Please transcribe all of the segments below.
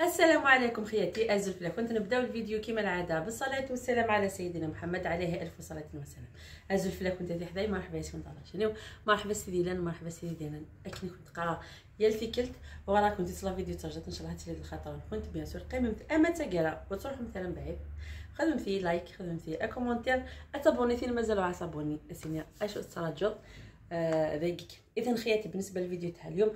السلام عليكم خياتي الزلفله كنت نبداو الفيديو كما العاده بالصلاه والسلام على سيدنا محمد عليه الف صلاه وسلام الزلفله كنت هذه حداي مرحبا بكم دار شنو مرحبا سيدي لان مرحبا سيدي دينا اكني كنت قرا يا ورا وراكم تصلا فيديو ترجت ان شاء الله تلي الخطر كنت بيان سور قيمه اما تقرا وتروح مثلا بعيد خدم في لايك خدم في كومونتير اتابوني فين مازالوا عصابوني صابوني اشو استراجو آه اذا خياتي بالنسبه للفيديو تاع اليوم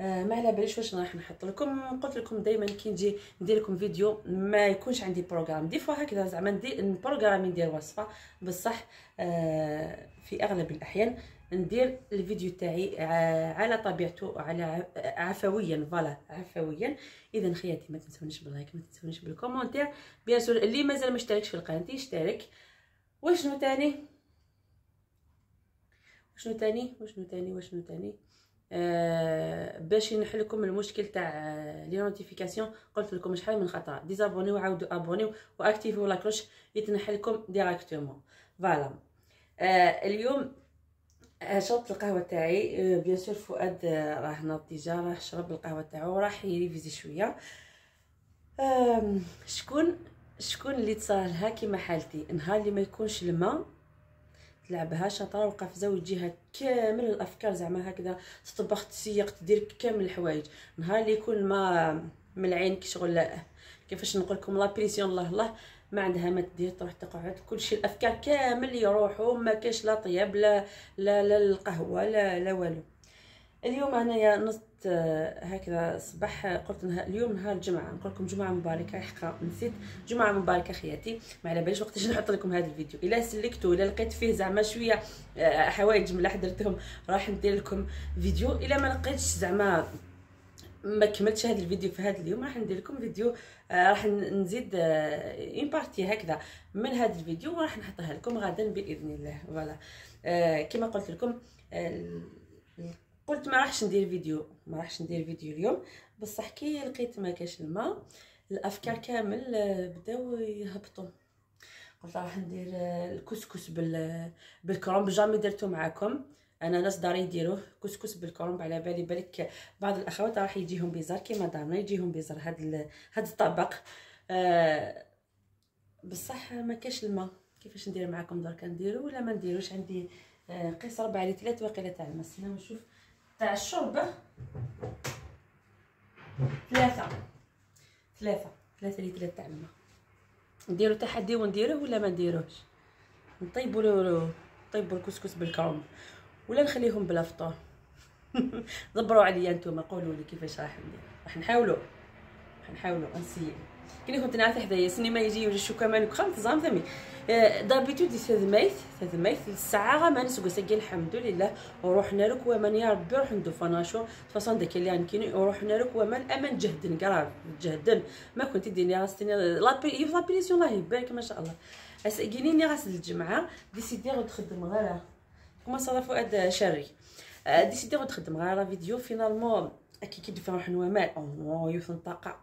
آه، ما على باليش واش راح نحط لكم قلت لكم دائما كي نجي ندير لكم فيديو ما يكونش عندي بروغرام دي فوا هكذا زعما ندير نبروغرامي ندير وصفه بصح آه في اغلب الاحيان ندير الفيديو تاعي آه، على طبيعته على عفويا فوالا عفويا اذا خياتي ما تنسونيش باللايك ما تنسونيش بالكومونتير بيان سور اللي مازال ما اشتركش في القناه يشترك وشنو تاني وشنو تاني وشنو تاني وشنو تاني آه باش نحل لكم المشكل تاع لي آه، نوتيفيكاسيون قلت لكم شحال من خطا ديزابوني وعاودوا ابوني واكتيفيو لا كلوش يتنحل لكم ديراكتومون فوالا آه اليوم آه، شربت القهوه تاعي بيان آه، سور فؤاد راه ناض ديجا راه شرب القهوه تاعو راح يريفيزي شويه شكون شكون اللي تصالها كيما حالتي نهار اللي ما يكونش الماء تلعبها شطره وقفزه وتجيها كامل الافكار زعما هكذا تطبخ تسيق تدير كامل الحوايج نهار اللي يكون ما من كي شغل كيفاش نقول لكم لا بريسيون الله الله ما عندها ما تدير تروح تقعد كلشي الافكار كامل يروحوا ما كاش لا طياب لا لا, لا القهوه لا لا والو اليوم انايا نصت آه، هكذا صباح قلت نها اليوم نهار الجمعه نقول لكم جمعه مباركه حقا نسيت جمعه مباركه خياتي ما على باليش وقتاش نحط لكم هذا الفيديو الا سلكتو الا لقيت فيه زعما شويه آه، حوايج ملاح درتهم راح ندير لكم فيديو الا ما لقيتش زعما ما كملتش هذا الفيديو في هذا اليوم راح ندير لكم فيديو آه راح نزيد آه اون بارتي هكذا من هذا الفيديو وراح نحطها لكم غدا باذن الله فوالا آه كما قلت لكم آه، قلت ما راحش ندير فيديو ما راحش ندير فيديو اليوم بصح كي لقيت ما كاش الماء الافكار كامل آه، بداو يهبطوا قلت راح ندير آه، الكسكس بال بالكرنب جامي درتو معاكم انا ناس داري يديروه كسكس بالكرنب على بالي بالك بعض الاخوات راح يجيهم بيزار كيما دارنا يجيهم بيزار هاد ال... هاد الطبق آه بصح ما كاش الماء كيفاش ندير معاكم دركا نديرو ولا ما نديروش عندي آه قيس ربع لتلات واقيلا تاع الماء نشوف تاع الشوربه ثلاثه ثلاثه ثلاثه ليترات تاع الماء نديرو تحدي ونديروه ولا ما نديروهش نطيبو نطيبو الكسكس بالكرم ولا نخليهم بلا فطور دبروا عليا نتوما قولوا لي كيفاش راح ندير راح نحاولوا راح نحاولوا نسيب كي كنت نعرف حدايا ما يجي الشوكه كمان وكخام تزام ثمي دابيتود تذميت تذميت الساعه غا ما نسوق سكي الحمد لله وروحنا لك ومن يا ربي روح ندو فناشو فصان داك اللي كاين وروحنا لك ومن امن جهدن قرار جهدن ما كنت ديني راس بي لابري لابريسيون الله يبارك ما شاء الله اسقيني غاس الجمعه ديسيدي تخدم غير كما صرا فؤاد شري ديسيدي آه، تخدم غير فيديو فينالمون كي كيدفع روحنا مال او يوصل طاقه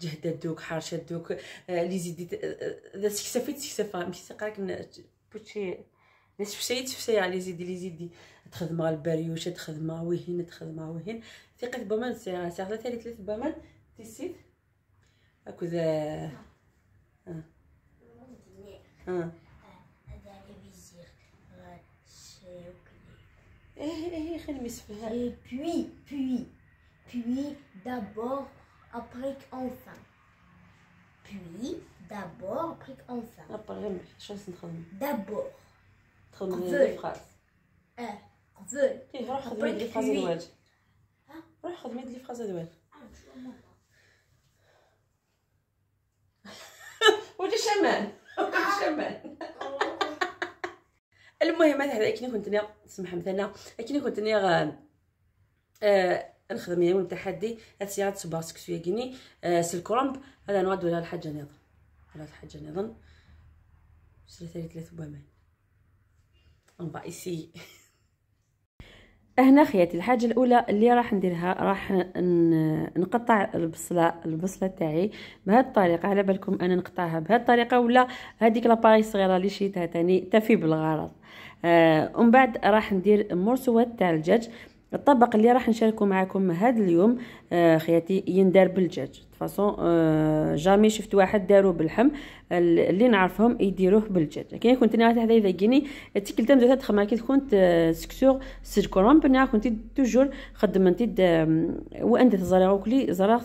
جهده دوك حارشه دوك لي زيدي تسكسفي تسكسفا مشيتي تقراك بوتشي نسفسي تسفسي على لي زيدي لي زيدي تخدم على البريوش تخدم وهين تخدم وهين ثقه بمان ساعه ساعه ثلاث ثلاث بمان تيسيت هكذا اه اه إيه، إيه، إيه، Et puis, puis, puis d'abord applique enfin. Puis, d'abord, applique enfin. D'abord. قبل اه قبل كي روح خدمي لي فراز دواج روح خدمي لي فراز دواج ولي شمان ولي شمان المهم هذا كي كنت انا سمح مثلا كي كنت انا آه، الخدميه هاد اتسياد سباسك كيني آه سلكرومب هذا نواد ولا الحاجه نيض ولا الحاجه نيض شريت لي ثلاث بوامان اون با ايسي هنا خياتي الحاجه الاولى اللي راح نديرها راح نقطع البصله البصله تاعي بهذه الطريقه على بالكم انا نقطعها بهذه الطريقه ولا هذيك لاباري صغيره اللي شريتها تاني تفي بالغلط آه، ومن آه بعد راح ندير مرسوات تاع الدجاج الطبق اللي راح نشاركه معكم هذا اليوم آه، خياتي يندار بالدجاج فاصون آه، جامي شفت واحد دارو باللحم اللي نعرفهم يديروه بالدجاج كي كنت انا واحد هذا كيني تيكل تم ذات خما كي كنت آه، سكسور سيركورون بنا كنت توجور خدمت وانت زراغ وكلي زراغ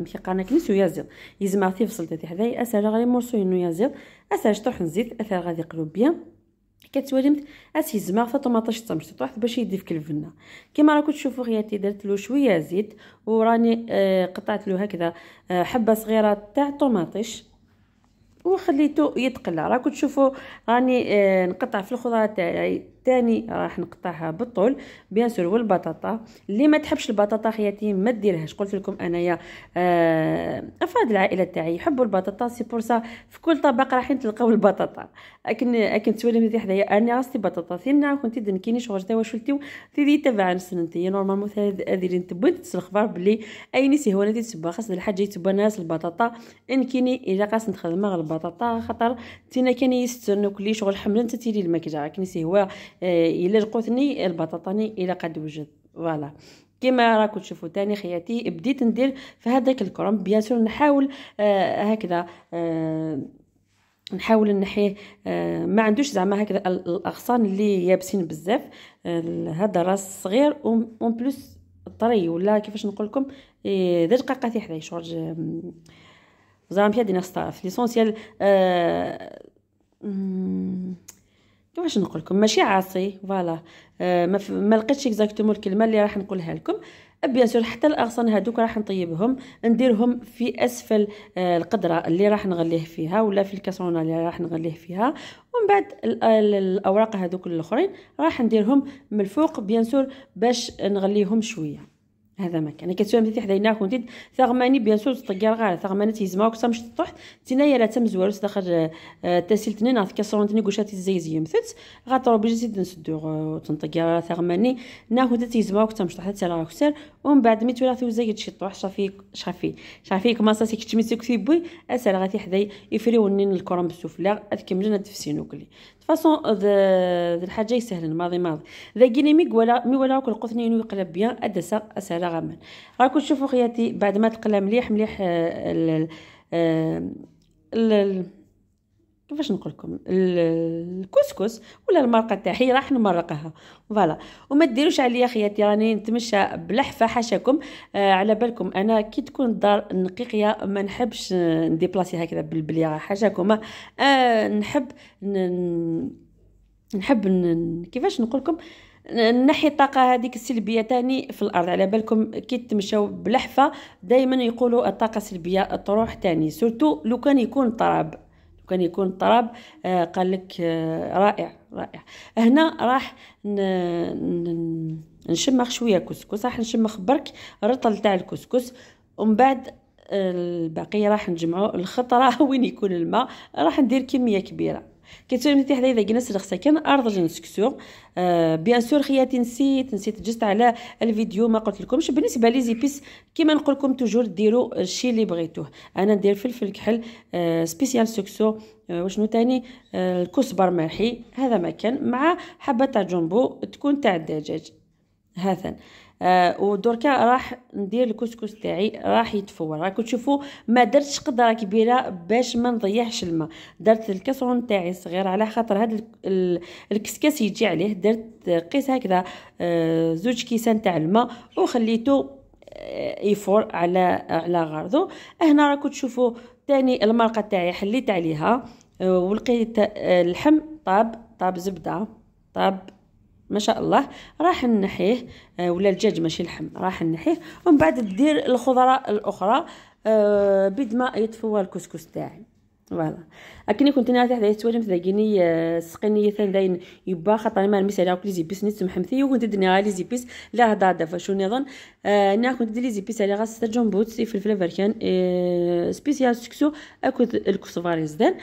مكي قانا كنيس ويازيض يزمع في فصلت هذا اسال غير مورسو ينو يازيض اسال شطح نزيد اثر غادي يقلب بيان كتوالمت اسي في طماطيش طمشطت واحد باش يدفك الفنه كما راكم تشوفوا خياتي درت له شويه زيت وراني آه قطعت له هكذا آه حبه صغيره تاع طماطيش وخليته يتقلى راكم تشوفوا راني آه نقطع في الخضره تاعي الثاني راح نقطعها بالطول بيان سور والبطاطا اللي ما تحبش البطاطا خياتي ما ديرهاش قلت لكم انايا آه، افراد العائله تاعي يحبوا البطاطا سي بور في كل طبق راحين تلقاو البطاطا اكن اكن تولي من حدايا انا راسي بطاطا ثينا كنت دنكيني شغل توا شلتي تيدي تبع نسنتي نورمالمون هذه نتبوي الخبر بلي اي نسي هو نتي تسبا خاص الحاج يتبا ناس البطاطا انكيني الا قاس نخدم البطاطا خاطر تينا كان يستنو كلي شغل حمل انت تيلي الماكله نسي هو آه، الا لقوتني البطاطاني الا قد وجد فوالا كما راكم تشوفوا تاني خياتي بديت ندير في هذاك الكرم بيان سور نحاول آه هكذا آه نحاول نحيه آه ما عندوش زعما هكذا الاغصان اللي يابسين بزاف آه هذا راس صغير اون بلوس طري ولا كيفاش نقول لكم درج إيه تي حدا شورج زعما بيا دينا ستاف ليسونسيال آه واش نقول لكم ماشي عاصي فوالا آه ما, ما لقيتش اكزاكتومون الكلمه اللي راح نقولها لكم أه، بيان سور حتى الاغصان هذوك راح نطيبهم نديرهم في اسفل آه القدره اللي راح نغليه فيها ولا في الكاسرونه اللي راح نغليه فيها ومن بعد الاوراق هذوك الاخرين راح نديرهم من الفوق بيان سور باش نغليهم شويه هذا ما كان كتسوى مثل حداينا كنت ثغماني بيان سور تطير غير ثغماني تيزما وكسا مش طحت تنايا لا تم زوارو سداخر آه، تسيل تنين غاث كسرون تني قوشات تزيزي مثت غاطرو بيجي زيد نسدو تنطير ثغماني ناخد تيزما وكسا مش تحت تسال كسر ومن بعد مي تولا زايد شي طوح شافي شافي شافي كما سيك كتشمي سيك بوي اسال حدا يفريو يفريوني الكرم بسفلا اذ تفسينو كلي فاصون ذا الحاجه يسهل ماضي ماضي ذا كيني مي ولا مي ولا كل قثني يقلب بيان ادسا اسهل غاما راكو تشوفوا خياتي بعد ما تقلى مليح مليح ال ال كيفاش نقول لكم الكسكس ولا المرقه تاعي راح نمرقها فوالا وما ديروش عليا خياتي راني نتمشى بلحفه حاشاكم آه على بالكم انا كي تكون الدار نقيقيه ما نحبش آه، نديبلاسي هكذا بالبليغه حاشاكم آه نحب ن... نحب ن... كيفاش نقول لكم نحي الطاقة هذيك السلبية تاني في الأرض على بالكم كي تمشاو بلحفة دايما يقولوا الطاقة السلبية تروح تاني سورتو لو كان يكون تراب وكان يكون الطرب آه، قال لك آه، رائع رائع هنا راح نشمخ شويه كسكس راح نشمخ برك الرطل تاع الكسكس ومن بعد آه، الباقي راح نجمعو الخطره وين يكون الماء راح ندير كميه كبيره كيتسولني حدا حدايا ذاك الناس رخصه ارض نسكسو آه بيان سور خياتي نسيت نسيت جست على الفيديو ما قلت لكمش بالنسبه لي زيبيس كيما نقول لكم توجور ديرو الشي اللي بغيتوه انا ندير فلفل كحل آه سبيسيال سكسو آه وشنو تاني آه الكسبر ملحي هذا ما كان مع حبه تاع جومبو تكون تاع الدجاج هذا آه ودركا راح ندير الكسكس تاعي راح يتفور راكم تشوفوا ما درتش قدره كبيره باش ما نضيعش الماء درت الكاسرون تاعي صغير على خاطر هذا الكسكس يجي عليه درت قيس هكذا آه زوج كيسان تاع الماء وخليته آه، يفور على على غرضه هنا راكم تشوفوا تاني المرقه تاعي حليت عليها آه، ولقيت آه، اللحم طاب طاب زبده طاب ما شاء الله راح نحيه آه، ولا الدجاج ماشي اللحم راح نحيه ومن بعد دير الخضراء الاخرى آه، بيد ما يطفوا الكسكس تاعي فوالا اكني كنت نعرف حدا يتوالم تلاقيني آه، سقيني ثاني داين يبا خاطر ما نمس على لي زيبيس نيت محمثي وكنت دني على لي زيبيس لا هضا دافا شو نظن آه انا كنت دير لي زيبيس على غاس تاع بوتس سي فلفل كان آه سبيسيال سكسو اكل الكسفاري زدان آه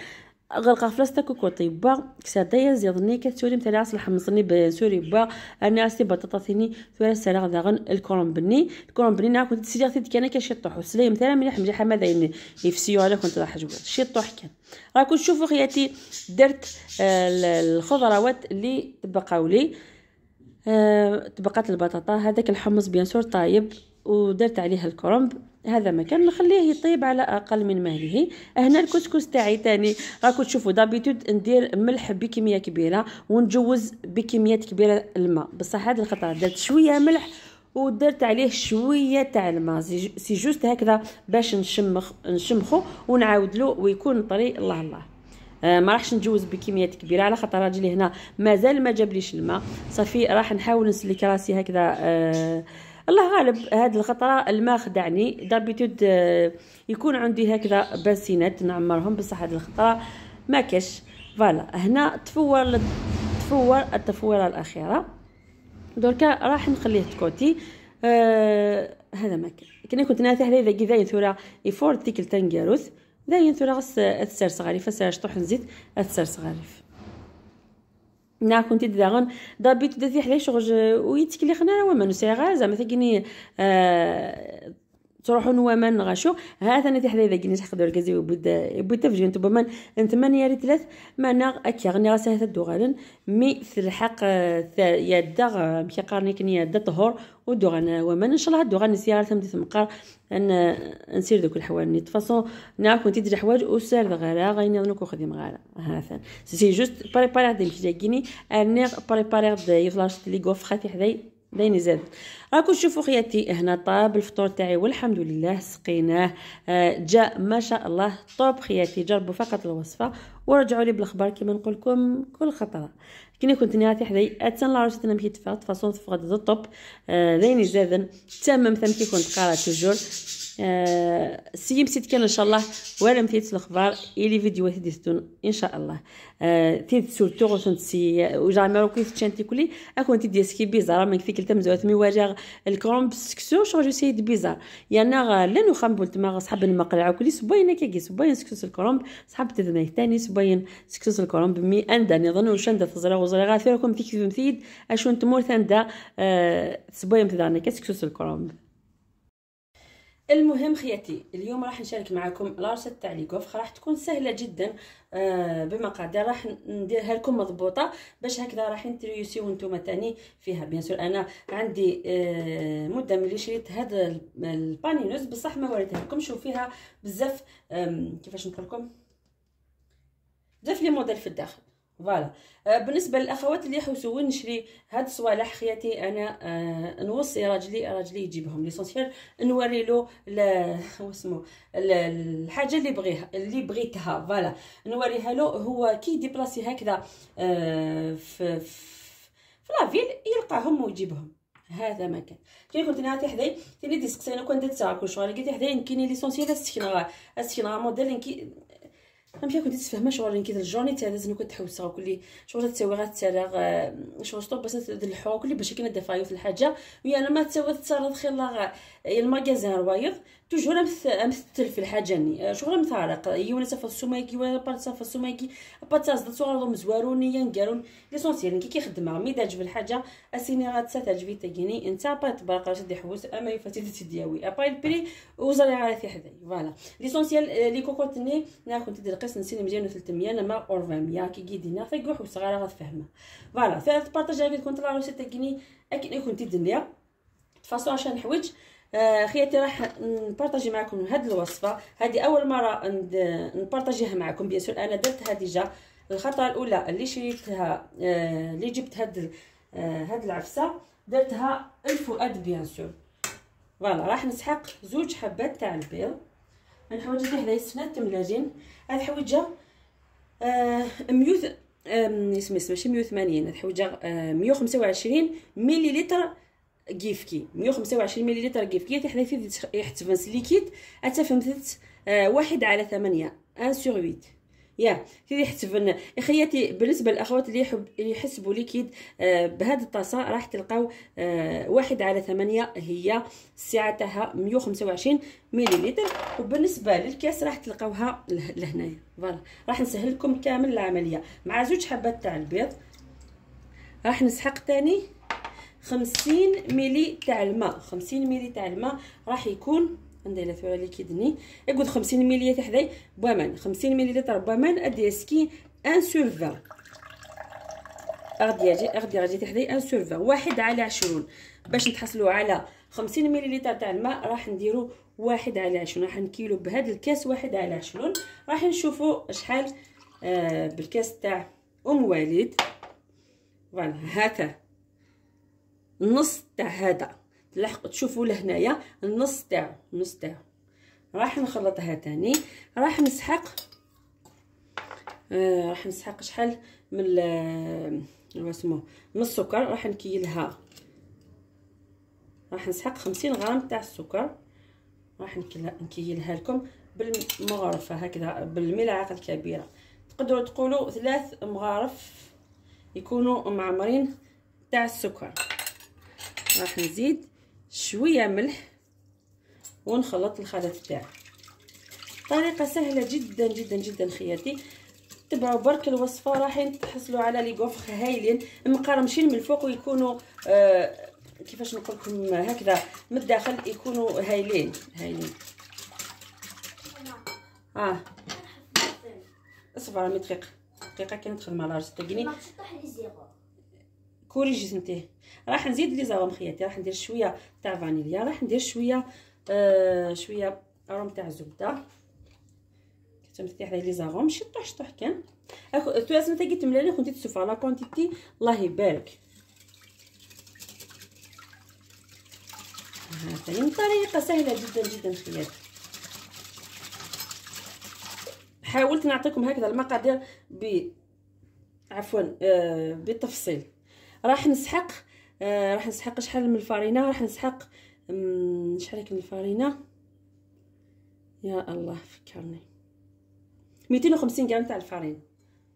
غلقه في لاصتك كوطي با كسادايا زيضني كتسولي مثلا راس الحمصني بسوري با انا راسي بطاطا ثاني ثورا سالا غدا غن الكرون بني الكورن بني انا كنت سيدي غتي انا كاش طوح وسلاي مثلا مليح مليح ماذا يفسيو على كنت راح جوج شي طوح كان راكو تشوفو خياتي درت آه، الخضروات اللي تبقاو لي آه، تبقات البطاطا هذاك الحمص بيان سور طايب ودرت عليها الكرنب هذا مكان نخليه يطيب على اقل من مهله هنا الكسكس تاعي تاني راكم تشوفوا دابيتود ندير ملح بكميه كبيره ونجوز بكميات كبيره الماء بصح هذه الخطره درت شويه ملح ودرت عليه شويه تاع الماء سي جوست هكذا باش نشمخ نشمخو ونعاود له ويكون طري الله الله آه ما راحش نجوز بكميات كبيره على خاطر راجلي هنا مازال ما جابليش الماء صافي راح نحاول نسلك راسي هكذا آه الله غالب هاد الخطره الماء خدعني دابيتود آه، يكون عندي هكذا باسينات نعمرهم بصح هاد الخطره ما كاش فوالا هنا تفور تفور التفويره الاخيره دركا راح نخليه تكوتي آه هذا ما كان كنا كنت ناتي عليه اذا ذا ينثورا يفور ذيك التنجاروث ذا ينثورا غس السر آه، صغاري فسر شطح نزيد السر صغاري نا كنتي داغن دابيت داتي حلي شغل ويتكلي خنا راه ما نسيغا زعما تاكيني آه تروحوا نوامان نغاشو ها ثاني تحدي اذا كنت حقدر كازي وبدا بدا بمان انت من يا ثمانية ري ثلاث معنا اكي غني غاسه هذا الدوغان مي الحق يدا مشي قارني كني يدا طهور ودوغان ومن ان شاء الله الدوغان سيار ثم تمقار ان نسير دوك الحوان ني تفاصون نعرف كنتي تدير حوايج وسار غالا غاينا نوك خدم مغارا ها ثاني سي جوست بريباري دي مكي جاكيني انير بريباري دي فلاش لي غوفرا في حداي داين زاد راكم تشوفوا خياتي هنا طاب الفطور تاعي والحمد لله سقيناه آه، جاء ما شاء الله طوب خياتي جربوا فقط الوصفه ورجعوا لي بالاخبار كما نقول لكم كل خطره كني كنت نهاتي حداي اتن لاروس تنم كي تفات فاصون تفقد ذا طوب آه، ذيني زادن تمام ثم كي كنت قارة توجور آه سيم سيت كان ان شاء الله ولا مثيت الاخبار الي فيديوهات ديستون ان شاء الله آه تيد سورتو غوسنت سي وجامي روكي تشانتي كلي اكون تيدي سكي بيزار من كثيك التمزوات مي واجه الكرومب سكسو شغل سيد بيزار يانا لانو خامبول تما صحاب المقلع وكلي سباين كيكي سباين سكسو الكرومب صحاب تدمي ثاني سباين سكسو الكرومب مي اندا نظن وشندا تزرا وزرا غاثيركم تيكي ثيد اشون تمور ثاندا أه سباين تدانا كسكسوس الكرومب المهم خياتي اليوم راح نشارك معكم لارسة تاع ليكوفخ راح تكون سهله جدا آه، بمقادير راح نديرها لكم مضبوطه باش هكذا راح انتريوسيو نتوما تاني فيها بيان سور انا عندي آه، مده ملي شريت هذا البانينوس بصح ما وريتها لكم شوف فيها بزاف كيفاش نقول لكم بزاف لي موديل في الداخل فوالا آه، بالنسبه للاخوات اللي وين نشري هاد الصوالح خياتي انا آه نوصي راجلي راجلي يجيبهم ليسونسيال نوري له واسمو الحاجه اللي بغيها اللي بغيتها فوالا نوريها له هو كي ديبلاسي هكذا آه في في لافيل يلقاهم ويجيبهم هذا ما كان كي كنت نعطي حداي تيلي ديسكسينا كون درت ساكو شغل قلت حداي يمكن ليسونسيال السكنه السكنه موديل كي غنمشي كنت تفهمها شغل كي الجورني تاع لازم تحوسها وكلي شغل تساوي غتسالا شغل سطور باش تدلحوها كلي باش كاينه دفايو في الحاجه ويا ما تساوي تسالا خيلا المغازين روايض توجور امثل في الحاجه ني شغل مثارق ولا سافا السماكي ولا بار سافا السماكي باتاز دا صغار دوم ينقالون ليسونسيال كي كيخدمها مي تعجب الحاجه اسيني غاتسا جبي تاكيني انت با تبارك شدي حوس اما يفاتي تدياوي ابا البري وزري على في حداي فوالا ليسونسيال لي كوكوتني نا كنت كاس نسينا مزيان و 300 نما اور 400 كي في ثقوح وصغار غتفهمها فوالا في هذا البارطاج هذه كنت لا روسيت كيني اكيد يكون تيدنيا تفاصلوا عشان حوايج آه، خياتي راح نبارطاجي معكم هاد الوصفه هادي اول مره نبارطاجيها معكم بيان انا درتها ديجا الخطره الاولى اللي شريتها آه، اللي جبت هاد آه، هاد العفسه درتها الفؤاد بيان سور فوالا راح نسحق زوج حبات تاع البيض الحوايج اللي حدايا السفنات تملاجين هاد الحويجه آه ميوث اسمه اسمه ماشي 180 هاد الحويجه آه 125 مليلتر كيفكي 125 مليلتر كيفكي تحداي فيه يحتفظ ليكيد اتفهمت آه واحد على ثمانية ان سور 8 يا سيدي يا خياتي بالنسبه للاخوات اللي يحب يحسبوا ليكيد آه، بهذا الطاسه راح تلقاو آه، واحد على ثمانية هي السعه تاعها 125 مليلتر وبالنسبه للكاس راح تلقاوها لهنايا فوالا راح نسهل لكم كامل العمليه مع زوج حبات تاع البيض راح نسحق تاني 50 ملي تاع الماء 50 ملي تاع الماء راح يكون ندير ثورة كيدني يقول 50 مليلتر حداي بوامان 50 مليلتر بوامان ادي سكي ان سور 20 غادي اجي غادي اجي حداي ان سور 20 واحد على 20 باش نتحصلوا على 50 مليلتر تاع الماء راح نديرو واحد على 20 راح نكيلو بهذا الكاس واحد على 20 راح نشوفوا شحال آه بالكاس تاع ام وليد فوالا هكا نص تاع هذا لحق تشوفوا لهنايا النص تاعو النص تاعو راح نخلطها تاني راح نسحق آه راح نسحق شحال من آه، اسمه من السكر راح نكيلها راح نسحق خمسين غرام تاع السكر راح نكيلها لكم بالمغرفه هكذا بالملعقه الكبيره تقدروا تقولوا ثلاث مغارف يكونوا معمرين تاع السكر راح نزيد شويه ملح ونخلط الخليط تاعي طريقه سهله جدا جدا جدا خياتي تبعوا برك الوصفه راحين تحصلوا على لي غوفر هايلين مقرمشين من الفوق ويكونوا آه كيفاش نقول لكم هكذا من الداخل يكونوا هايلين هايلين اه اصبر دقيقه دقيقه كي ندخل مع لاج تقني كوريجي انتي راح نزيد لي زوام خياتي راح ندير شويه تاع فانيليا راح ندير شويه آه شويه اروم تاع الزبده تمتي حدا لي زافون ماشي طوح طوح كان اخو تواسم تا قلت ملالي كنتي تسوف على كونتيتي الله يبارك آه، ثاني طريقه سهله جدا جدا خياتي حاولت نعطيكم هكذا المقادير ب عفوا آه بالتفصيل راح نسحق آه راح نسحق شحال من الفرينه راح نسحق شحال من الفرينه يا الله فكرني 250 غرام تاع الفرين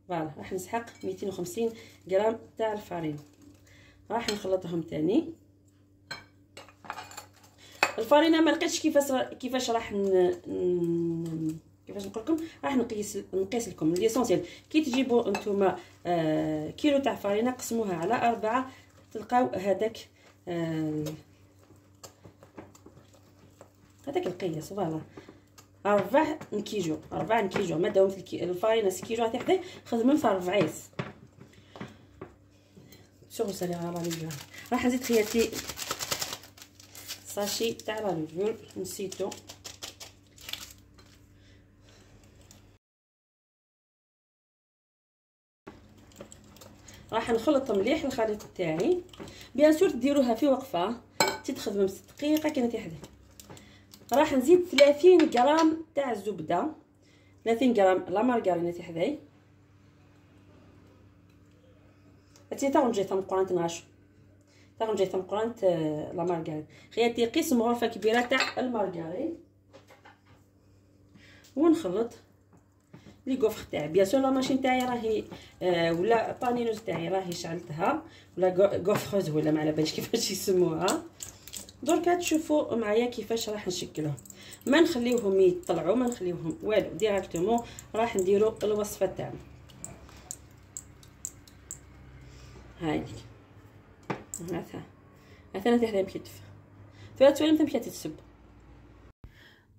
فوالا راح نسحق 250 غرام تاع الفرين راح نخلطهم تاني الفرينه ما لقيتش كيفاش كيفاش راح ن... ن... كيفاش نقول لكم راح نقيس نقيس لكم ليسونسيال كي تجيبوا نتوما آه كيلو تاع فرينه قسموها على أربعة تلقاو هذاك آه، هذاك القياس فوالا ربع نكيجو ربع نكيجو ما داوم في الفارينه سكيجو هاتي حداي خدمهم في ربعيس شوفوا سالي على لاليبيول راح نزيد خياتي ساشي تاع لا نسيتو راح نخلط مليح الخليط تاعي بيان سور ديروها في وقفه تتخدم 6 دقيقه كانت حدا راح نزيد 30 غرام تاع الزبده 30 غرام لا مارغرينه تحداي اتي تاون جيت مقرانت نعش تاون جيت مقرانت لا مارغرين خياتي آه، قسم غرفه كبيره تاع المارغرين ونخلط لي كوفر تاعي بيان سور لا ماشين تاعي راهي آه ولا طانينوز تاعي راهي شعلتها ولا كوفرز ولا ما على باليش كيفاش يسموها دركا تشوفوا معايا كيفاش راح نشكلهم ما نخليوهم يطلعوا ما نخليوهم والو ديراكتومون راح نديروا الوصفه تاعنا هايدي هاتا هاتا انا تحت كتف ثلاث سوالم مشات تتسب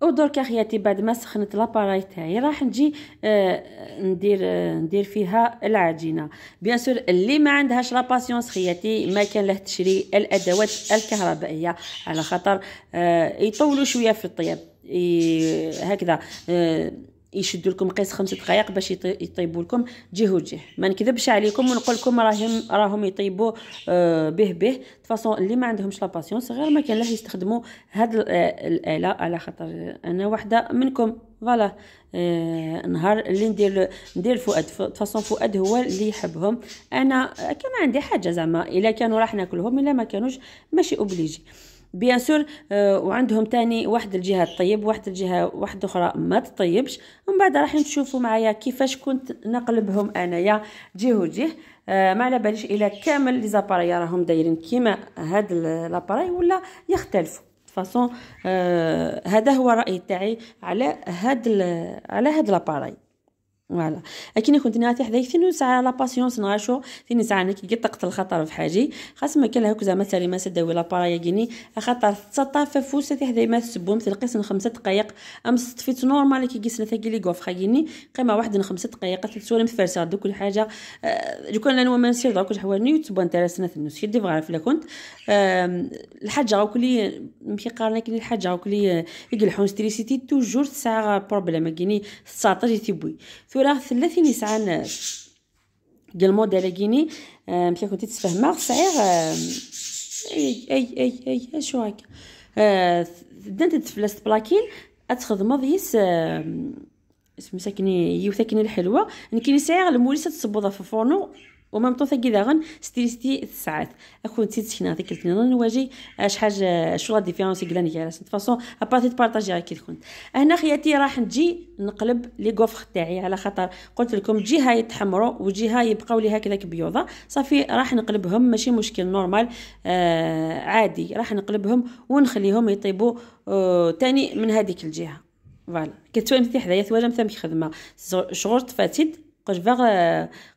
ودرك اخياتي بعد ما سخنت لاباراي تاعي راح نجي آه ندير آه ندير فيها العجينه بيان سور اللي ما عندهاش لاباسيونس خياتي ما كان له تشري الادوات الكهربائيه على خاطر آه يطولوا شويه في الطياب هكذا آه، يشدوا لكم قيس خمس دقائق باش يطيبوا لكم جهه وجه ما نكذبش عليكم ونقول لكم راهم راهم يطيبوا آه، به به فاصون اللي ما عندهمش لا باسيونس غير ما كان لا يستخدموا هاد الاله على خاطر انا وحده منكم فوالا آه نهار اللي ندير ندير فؤاد فاصون فؤاد هو اللي يحبهم انا كما عندي حاجه زعما الا كانوا راح ناكلهم الا ما كانوش ماشي اوبليجي بيان سور آه وعندهم تاني واحد الجهه تطيب واحد الجهه واحد اخرى ما تطيبش ومن بعد راح نشوفوا معايا كيفاش كنت نقلبهم انايا جهه وجيه آه ما على باليش الى كامل لي زاباري راهم دايرين كيما هاد لاباري ولا يختلفوا فاصون آه هذا هو الراي تاعي على هاد على هاد لاباري فوالا اكيد كنت ناتي حدايك ثاني ساعه لا باسيونس نغاشو ثاني ساعه انا كي الخطر في حاجي خاص ما كان هكا زعما تالي ما سداوي لا بارايا كيني خاطر تطاف فوسة حدايا ما تسبو مثل قسن خمسة دقائق ام ستفيت نورمال كي قسنا ثاكي لي كوف خايني قيمه واحد خمسة دقائق ثلاث سوالم تفرسا دوك كل حاجه آه، جو كان انا ما نسير دوك الحوار ني تبو انترسنا في دي يدي بغا فلا كنت الحاجه وكلي مكي قارنا كي الحاجه وكلي يقلحون ستريسيتي توجور ساعه بروبليم كيني 19 تيبوي راه ثلاثين يسعان ديال الموديل كيني مثلا كنتي تفهمها صعيغ اي اي اي اي شو دنت دانت تفلست بلاكين اتخدمض ضيس سميتها كني يوثا كني الحلوه كني سعيغ الموليسه تصبوضها في الفرنو ومام طوثا كي داغن ستيليستي ساعات اكون تيت سكنا هذيك التنين نواجي اش حاجه شو لا ديفيرونس كلاني كي راسن فاصون ابارتي تبارطاجي كي تكون هنا خياتي راح نجي نقلب لي غوفر تاعي على خاطر قلت لكم جهه يتحمروا وجهه يبقاو لي هكذاك بيوضه صافي راح نقلبهم ماشي مشكل نورمال آه عادي راح نقلبهم ونخليهم يطيبوا آه تاني من هذيك الجهه فوالا كتوانمتي حدايا ثواجه مثلا خدمه شغل تفاتيد قاش باغ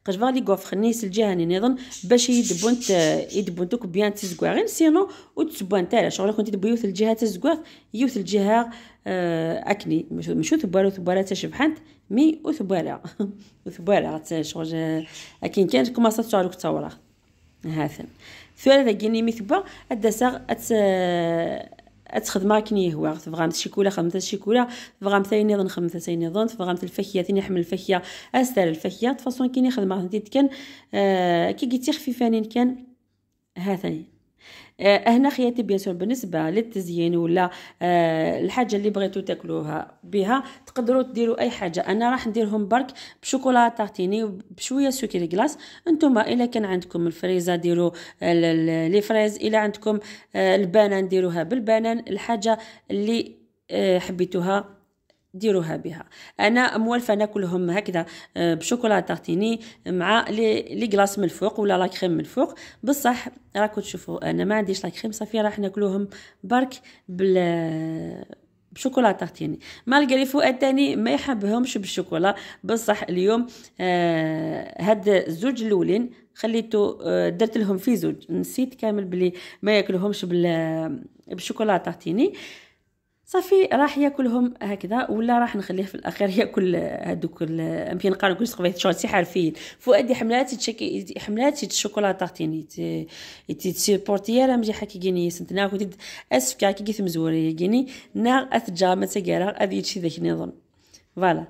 قاش باغ لي كوفخ نيس الجهاني نظن باش يدبونت يدبونتوك بيان تزكوارين سينو وتسبوان تالا شغل كنت تبيوث الجهه تزكوار يوث الجهه آه، اكني مشو ثبارة ثبارة شبحانت مي وثبارة وثبارة شغل آه، اكين كان كما صارت تصورها هاثم ثلاثة جيني مثبا الدساغ أت تخدمها كني هو تبغى شيكولا خدمت شيكولا تبغى مثاين نظن خدمت مثاين نظن تبغى الفاكهه ثاني حمل الفاكهه استر الفاكهه تفاصون كيني خدمه كان آه، كي قلتي خفيفانين كان ها ثاني آه، هنا خياتي بيان سور بالنسبه للتزيين ولا آه، الحاجه اللي بغيتو تاكلوها بها تقدروا ديروا اي حاجه انا راح نديرهم برك بشوكولاته تارتيني بشويه سكري كلاص انتما الا كان عندكم الفريزه ديروا لي فريز الا عندكم آه، البنان ديروها بالبنان الحاجه اللي حبيتوها ديروها بها انا موالفه ناكلهم هكذا آه، بشوكولا تارتيني مع لي غلاس من الفوق ولا لا كريم من الفوق بصح راكو تشوفوا انا ما عنديش لا كريم صافي راح ناكلوهم برك بال بشوكولا تارتيني مالغري فؤاد تاني ما يحبهمش بالشوكولا بصح اليوم آه هاد الزوج الاولين خليته آه درت لهم في زوج نسيت كامل بلي ما ياكلهمش بالشوكولا تارتيني آه صافي راح ياكلهم هكذا ولا راح نخليه في الاخير ياكل هذوك يمكن قالوا كنت قبيت شغل سي حرفيين فؤاد حملات تشكي حملات الشوكولاته تيني يعني تي سيبورتي راه مجي حكي جيني سنتنا كنت اسف كي كي مزوري جيني نار اثجا ما تسكر اذ شي ذاك نظن فوالا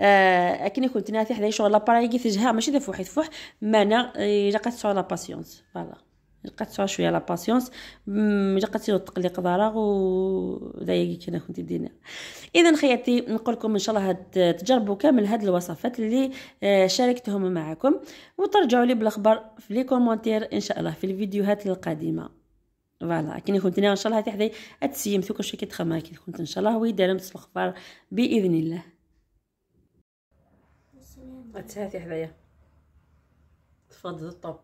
آه، اكني كنت ناتي حدا شغل لاباري كي تجها ماشي ذا فوحي تفوح ما انا لقيت سو لا باسيونس فوالا لقات شويه لا باسيونس لقيت التقليق و دايقي كنا كنت دينا اذا خياتي نقول لكم ان شاء الله هاد تجربوا كامل هاد الوصفات اللي آه، شاركتهم معكم وترجعوا لي بالاخبار في لي كومونتير ان شاء الله في الفيديوهات القادمه فوالا كي كنت ان شاء الله تحدي اتسيم ثوك شي كيتخما كي كنت ان شاء الله ويدار نفس الاخبار باذن الله تهاتي حدايا تفضل الطوب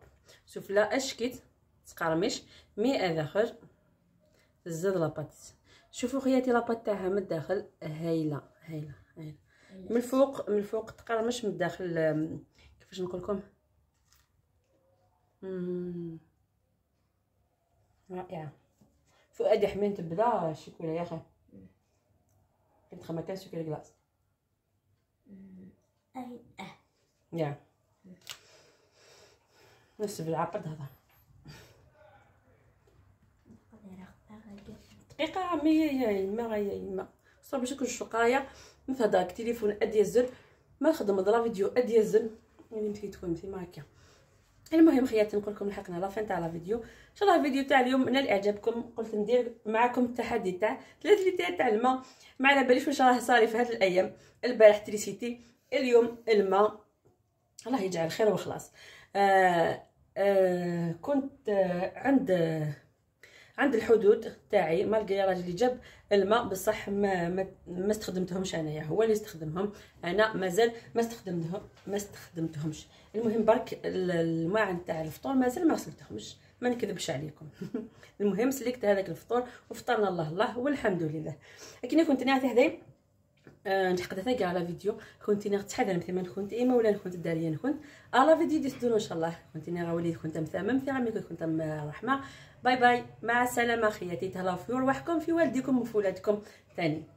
شوف لا اشكيت تقرمش مي داخل زاد لاباط شوفوا خياتي لاباط تاعها من الداخل هايله هايله هايله من الفوق من الفوق تقرمش من الداخل كيفاش نقول لكم رائعه فؤاد حميد تبدا الشوكولا يا اخي كنت ما كان شوكولا كلاص أه. يا نفس بالعبر هذا دقيقه عمي يا يما يا يما صافي باش كنشوف القرايه من هذاك تليفون ادي الزل ما نخدم لا فيديو ادي الزل يعني تكون نتي معاك المهم خياتي نقول لكم لحقنا لا فين تاع لا فيديو ان شاء الله الفيديو تاع اليوم نال اعجابكم قلت ندير معكم التحدي تاع ثلاث لتر تاع الماء ما على باليش واش راه صاري في هاد الايام البارح تريسيتي اليوم الماء الله يجعل خير وخلاص آه آه كنت آه عند آه عند الحدود تاعي ما لقى راجلي جاب الماء بصح ما ما, استخدمتهمش انايا هو اللي استخدمهم انا مازال ما استخدمتهم ما استخدمتهمش المهم برك الماء تاع الفطور مازال ما غسلتهمش ما نكذبش عليكم المهم سلكت هذاك الفطور وفطرنا الله الله والحمد لله كي كنت نعتي هذايا آه، نحقد حتى كاع على فيديو كنت ني مثل ما كنت ايما ولا كنت داريا كنت على فيديو ديال ان شاء الله كنت ني وليد كنت مثلا عمي كنت رحمه باي باي مع السلامه خياتي تهلاو في روحكم في والديكم وفي ولادكم ثاني